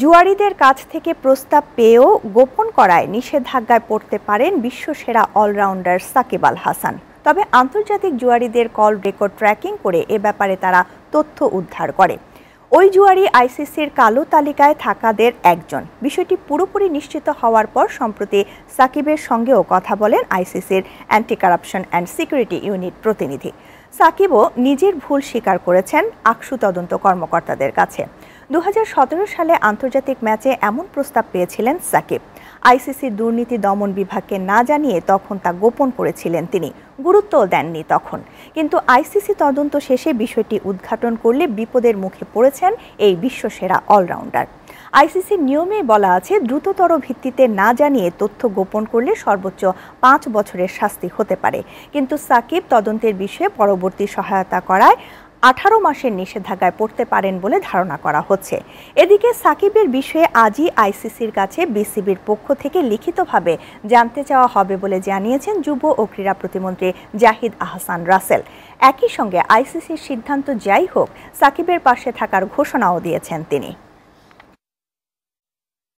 জুয়ারিদের কাছ থেকে প্রস্তাব পেয়েও গোপন করায় নিষেধাজ্ঞায় পড়তে পারেন বিশ্বসেরা অলরাউন্ডার সাকিব আল হাসান তবে আন্তর্জাতিক জুয়ারিদের কল রেকর্ড ট্র্যাকিং করে এ ব্যাপারে তারা তথ্য উদ্ধার করে ওই জুয়ারি আইসিসির কালো তালিকায় থাকাদের একজন বিষয়টি পুরোপুরি নিশ্চিত হওয়ার পর সম্প্রতি সাকিবের সঙ্গেও কথা বলেন আইসিসির anti corruption and security unit প্রতিনিধি সাকিবও নিজের ভুল স্বীকার করেছেন আকসু তদন্ত কর্মকর্তাদের কাছে দু সালে আন্তর্জাতিক ম্যাচে এমন প্রস্তাব পেয়েছিলেন সাকিব আইসিসির দুর্নীতি দমন বিভাগকে না জানিয়ে তখন তা গোপন করেছিলেন তিনি গুরুত্ব দেননি তখন কিন্তু আইসিসি তদন্ত শেষে বিষয়টি উদ্ঘাটন করলে বিপদের মুখে পড়েছেন এই বিশ্বসেরা অলরাউন্ডার আইসিসির নিয়মে বলা আছে দ্রুততর ভিত্তিতে না জানিয়ে তথ্য গোপন করলে সর্বোচ্চ পাঁচ বছরের শাস্তি হতে পারে কিন্তু সাকিব তদন্তের বিষয়ে পরবর্তী সহায়তা করায় আঠারো মাসের নিষেধাজ্ঞায় পড়তে পারেন বলে ধারণা করা হচ্ছে এদিকে সাকিবের বিষয়ে আজই আইসিসির কাছে বিসিবির পক্ষ থেকে লিখিতভাবে জানতে চাওয়া হবে বলে জানিয়েছেন যুব ও ক্রীড়া প্রতিমন্ত্রী জাহিদ আহসান রাসেল একই সঙ্গে আইসিসির সিদ্ধান্ত যাই হোক সাকিবের পাশে থাকার ঘোষণাও দিয়েছেন তিনি